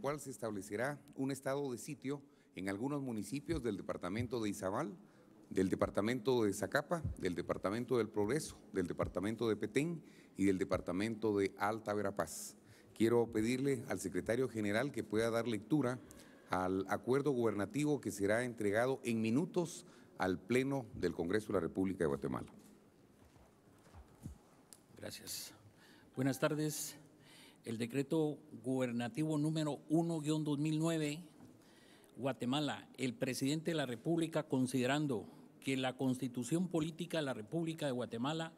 cual se establecerá un estado de sitio en algunos municipios del departamento de Izabal, del departamento de Zacapa, del departamento del Progreso, del departamento de Petén y del departamento de Alta Verapaz. Quiero pedirle al secretario general que pueda dar lectura al acuerdo gubernativo que será entregado en minutos al Pleno del Congreso de la República de Guatemala. Gracias. Buenas tardes el decreto gubernativo número 1-2009, Guatemala, el presidente de la República, considerando que la constitución política de la República de Guatemala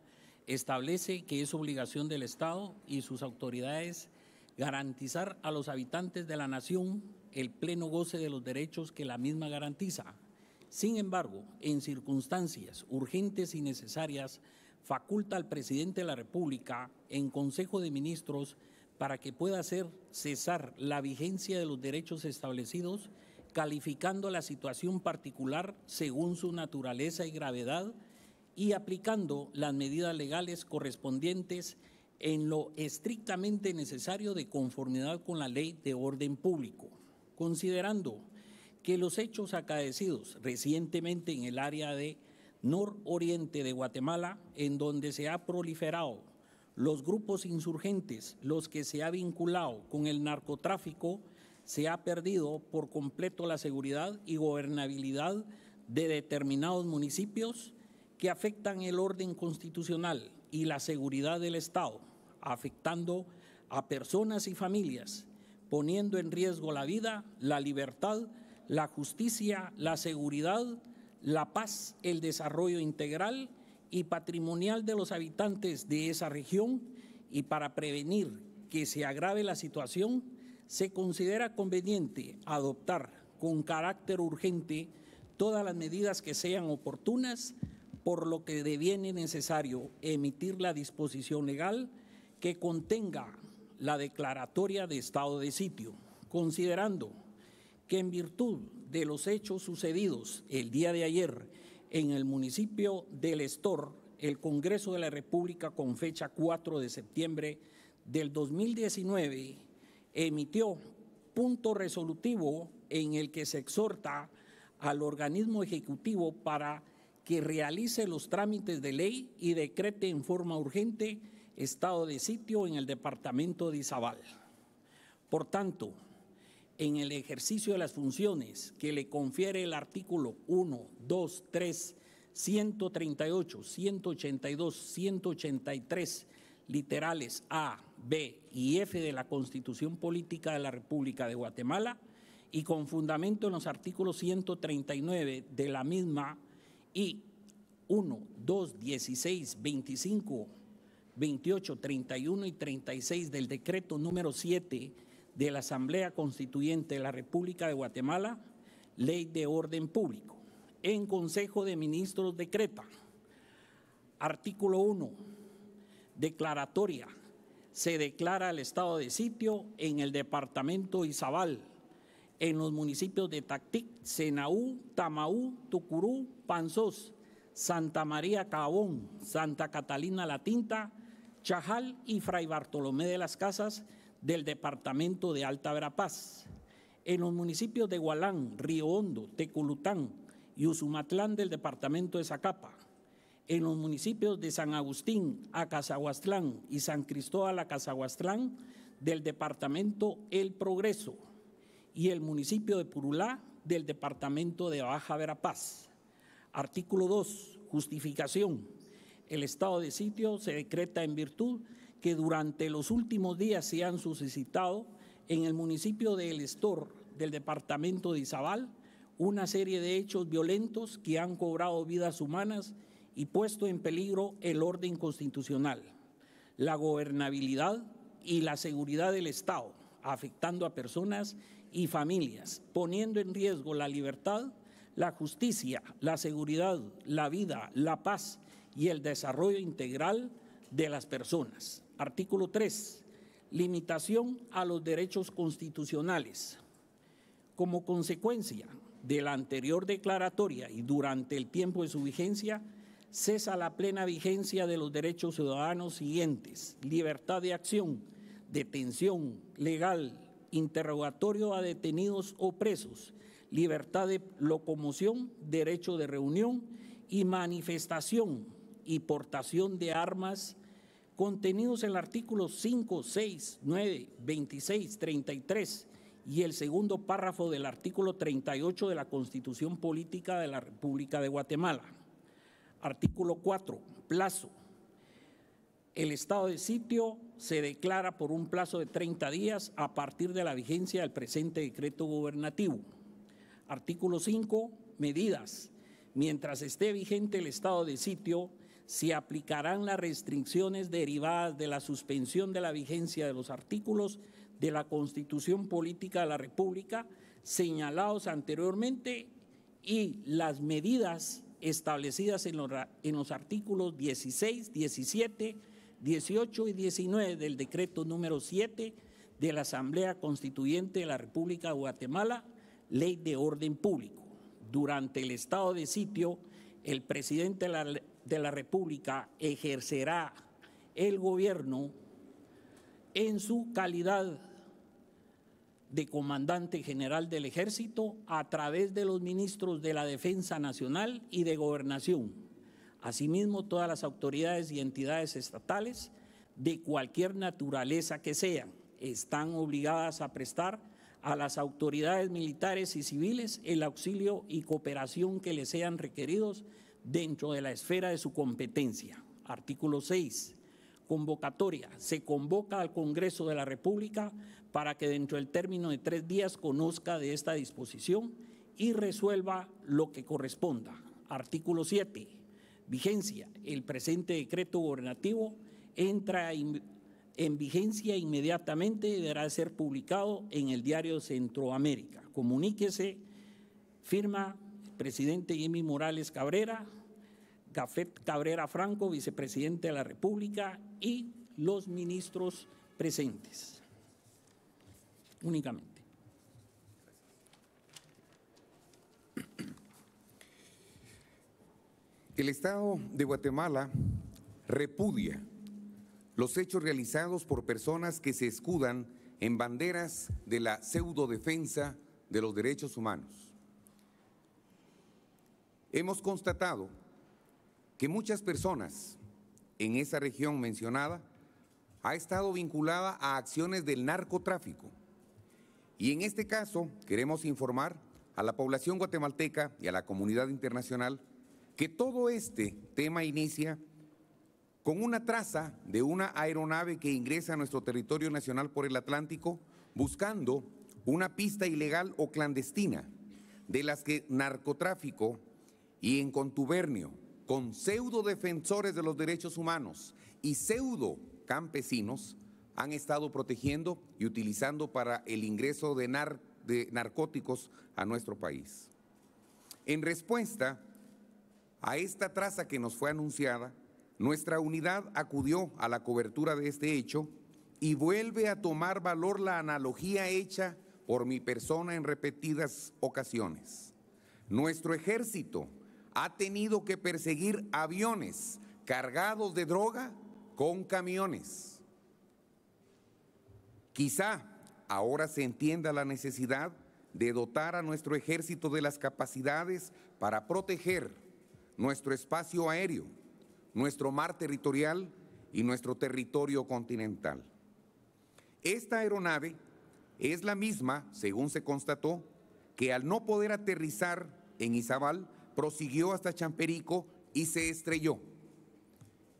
establece que es obligación del Estado y sus autoridades garantizar a los habitantes de la nación el pleno goce de los derechos que la misma garantiza. Sin embargo, en circunstancias urgentes y necesarias, faculta al presidente de la República en Consejo de Ministros para que pueda hacer cesar la vigencia de los derechos establecidos, calificando la situación particular según su naturaleza y gravedad y aplicando las medidas legales correspondientes en lo estrictamente necesario de conformidad con la ley de orden público, considerando que los hechos acaecidos recientemente en el área de nororiente de Guatemala, en donde se ha proliferado los grupos insurgentes, los que se ha vinculado con el narcotráfico, se ha perdido por completo la seguridad y gobernabilidad de determinados municipios que afectan el orden constitucional y la seguridad del Estado, afectando a personas y familias, poniendo en riesgo la vida, la libertad, la justicia, la seguridad, la paz, el desarrollo integral y patrimonial de los habitantes de esa región y para prevenir que se agrave la situación, se considera conveniente adoptar con carácter urgente todas las medidas que sean oportunas, por lo que deviene necesario emitir la disposición legal que contenga la declaratoria de estado de sitio, considerando que en virtud de los hechos sucedidos el día de ayer, en el municipio del Estor el Congreso de la República con fecha 4 de septiembre del 2019 emitió punto resolutivo en el que se exhorta al organismo ejecutivo para que realice los trámites de ley y decrete en forma urgente estado de sitio en el departamento de Izabal. Por tanto, en el ejercicio de las funciones que le confiere el artículo 1, 2, 3, 138, 182, 183, literales A, B y F de la Constitución Política de la República de Guatemala y con fundamento en los artículos 139 de la misma y 1, 2, 16, 25, 28, 31 y 36 del decreto número 7 de la Asamblea Constituyente de la República de Guatemala, Ley de Orden Público. En Consejo de Ministros decreta, artículo 1, declaratoria, se declara el estado de sitio en el departamento Izabal, en los municipios de Tactic, Senaú, Tamaú, Tucurú, Panzós, Santa María Cabón, Santa Catalina La Tinta, Chajal y Fray Bartolomé de las Casas, del departamento de Alta Verapaz. En los municipios de Gualán, Río Hondo, Teculután y Usumatlán del departamento de Zacapa. En los municipios de San Agustín, Acazahuastlán y San Cristóbal, Acazahuastlán del departamento El Progreso. Y el municipio de Purulá del departamento de Baja Verapaz. Artículo 2. Justificación. El estado de sitio se decreta en virtud que durante los últimos días se han suscitado en el municipio de El Estor del departamento de Izabal una serie de hechos violentos que han cobrado vidas humanas y puesto en peligro el orden constitucional, la gobernabilidad y la seguridad del Estado, afectando a personas y familias, poniendo en riesgo la libertad, la justicia, la seguridad, la vida, la paz y el desarrollo integral de las personas. Artículo 3. Limitación a los derechos constitucionales. Como consecuencia de la anterior declaratoria y durante el tiempo de su vigencia, cesa la plena vigencia de los derechos ciudadanos siguientes. Libertad de acción, detención legal, interrogatorio a detenidos o presos, libertad de locomoción, derecho de reunión y manifestación y portación de armas contenidos en el artículo 5, 6, 9, 26, 33 y el segundo párrafo del artículo 38 de la Constitución Política de la República de Guatemala. Artículo 4, plazo. El estado de sitio se declara por un plazo de 30 días a partir de la vigencia del presente decreto gubernativo. Artículo 5, medidas. Mientras esté vigente el estado de sitio, se aplicarán las restricciones derivadas de la suspensión de la vigencia de los artículos de la Constitución Política de la República señalados anteriormente y las medidas establecidas en los, en los artículos 16, 17, 18 y 19 del decreto número 7 de la Asamblea Constituyente de la República de Guatemala, Ley de Orden Público. Durante el estado de sitio, el presidente de la de la República ejercerá el gobierno en su calidad de comandante general del ejército a través de los ministros de la Defensa Nacional y de Gobernación. Asimismo, todas las autoridades y entidades estatales de cualquier naturaleza que sean están obligadas a prestar a las autoridades militares y civiles el auxilio y cooperación que les sean requeridos dentro de la esfera de su competencia. Artículo 6. Convocatoria. Se convoca al Congreso de la República para que dentro del término de tres días conozca de esta disposición y resuelva lo que corresponda. Artículo 7. Vigencia. El presente decreto gobernativo entra en vigencia inmediatamente y deberá ser publicado en el diario Centroamérica. Comuníquese, firma presidente Jimmy Morales Cabrera, Gafet Cabrera Franco, vicepresidente de la República y los ministros presentes. Únicamente. El Estado de Guatemala repudia los hechos realizados por personas que se escudan en banderas de la pseudodefensa de los derechos humanos. Hemos constatado que muchas personas en esa región mencionada ha estado vinculada a acciones del narcotráfico. Y en este caso queremos informar a la población guatemalteca y a la comunidad internacional que todo este tema inicia con una traza de una aeronave que ingresa a nuestro territorio nacional por el Atlántico buscando una pista ilegal o clandestina de las que narcotráfico y en contubernio con pseudo defensores de los derechos humanos y pseudo campesinos han estado protegiendo y utilizando para el ingreso de, narcóticos a nuestro país. En respuesta a esta traza que nos fue anunciada, nuestra unidad acudió a la cobertura de este hecho y vuelve a tomar valor la analogía hecha por mi persona en repetidas ocasiones. Nuestro ejército ha tenido que perseguir aviones cargados de droga con camiones. Quizá ahora se entienda la necesidad de dotar a nuestro ejército de las capacidades para proteger nuestro espacio aéreo, nuestro mar territorial y nuestro territorio continental. Esta aeronave es la misma, según se constató, que al no poder aterrizar en Izabal, prosiguió hasta Champerico y se estrelló.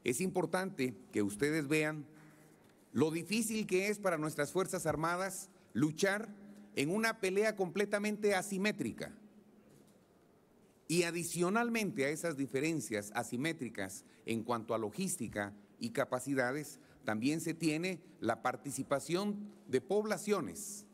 Es importante que ustedes vean lo difícil que es para nuestras Fuerzas Armadas luchar en una pelea completamente asimétrica. Y adicionalmente a esas diferencias asimétricas en cuanto a logística y capacidades, también se tiene la participación de poblaciones,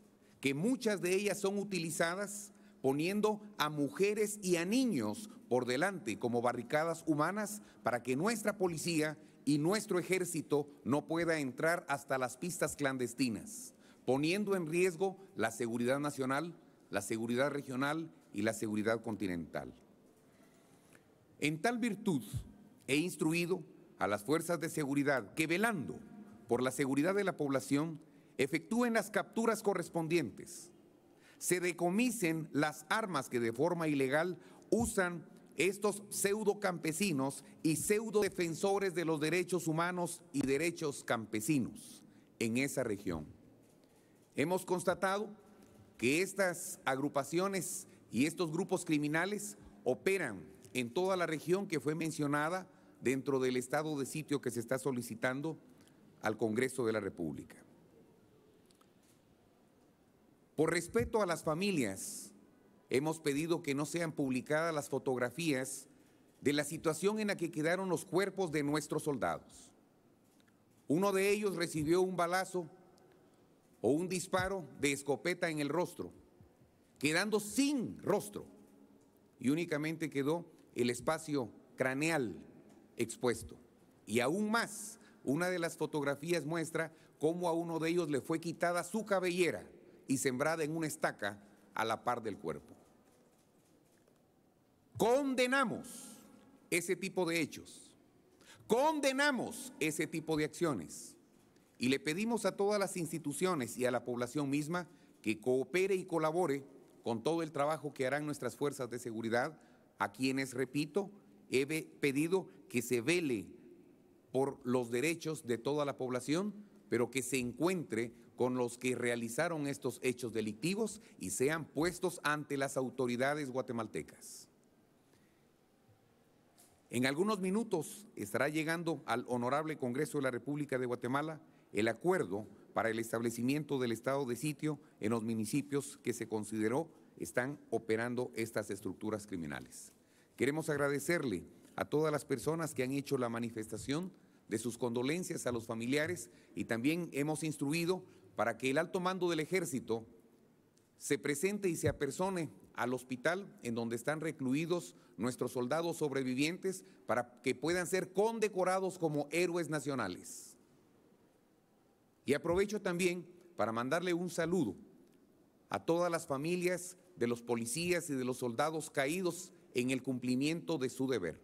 que muchas de ellas son utilizadas poniendo a mujeres y a niños por delante como barricadas humanas para que nuestra policía y nuestro ejército no pueda entrar hasta las pistas clandestinas, poniendo en riesgo la seguridad nacional, la seguridad regional y la seguridad continental. En tal virtud, he instruido a las fuerzas de seguridad que, velando por la seguridad de la población, efectúen las capturas correspondientes se decomisen las armas que de forma ilegal usan estos pseudo campesinos y pseudo defensores de los derechos humanos y derechos campesinos en esa región. Hemos constatado que estas agrupaciones y estos grupos criminales operan en toda la región que fue mencionada dentro del estado de sitio que se está solicitando al Congreso de la República. Por respeto a las familias, hemos pedido que no sean publicadas las fotografías de la situación en la que quedaron los cuerpos de nuestros soldados. Uno de ellos recibió un balazo o un disparo de escopeta en el rostro, quedando sin rostro y únicamente quedó el espacio craneal expuesto. Y aún más, una de las fotografías muestra cómo a uno de ellos le fue quitada su cabellera y sembrada en una estaca a la par del cuerpo. Condenamos ese tipo de hechos, condenamos ese tipo de acciones y le pedimos a todas las instituciones y a la población misma que coopere y colabore con todo el trabajo que harán nuestras fuerzas de seguridad, a quienes, repito, he pedido que se vele por los derechos de toda la población, pero que se encuentre con los que realizaron estos hechos delictivos y sean puestos ante las autoridades guatemaltecas. En algunos minutos estará llegando al Honorable Congreso de la República de Guatemala el acuerdo para el establecimiento del estado de sitio en los municipios que se consideró están operando estas estructuras criminales. Queremos agradecerle a todas las personas que han hecho la manifestación de sus condolencias a los familiares y también hemos instruido para que el alto mando del ejército se presente y se apersone al hospital en donde están recluidos nuestros soldados sobrevivientes para que puedan ser condecorados como héroes nacionales. Y aprovecho también para mandarle un saludo a todas las familias de los policías y de los soldados caídos en el cumplimiento de su deber.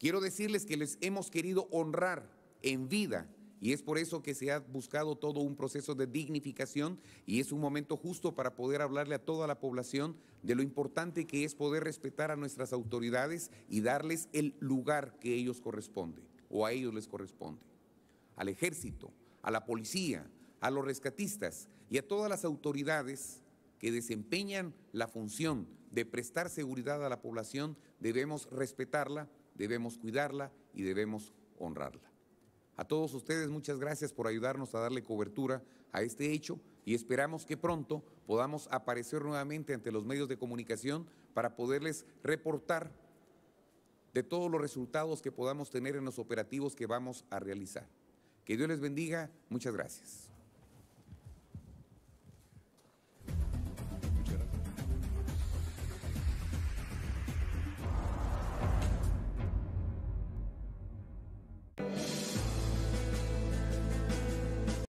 Quiero decirles que les hemos querido honrar en vida y es por eso que se ha buscado todo un proceso de dignificación y es un momento justo para poder hablarle a toda la población de lo importante que es poder respetar a nuestras autoridades y darles el lugar que ellos corresponde o a ellos les corresponde. Al ejército, a la policía, a los rescatistas y a todas las autoridades que desempeñan la función de prestar seguridad a la población, debemos respetarla, debemos cuidarla y debemos honrarla. A todos ustedes muchas gracias por ayudarnos a darle cobertura a este hecho y esperamos que pronto podamos aparecer nuevamente ante los medios de comunicación para poderles reportar de todos los resultados que podamos tener en los operativos que vamos a realizar. Que Dios les bendiga, muchas gracias.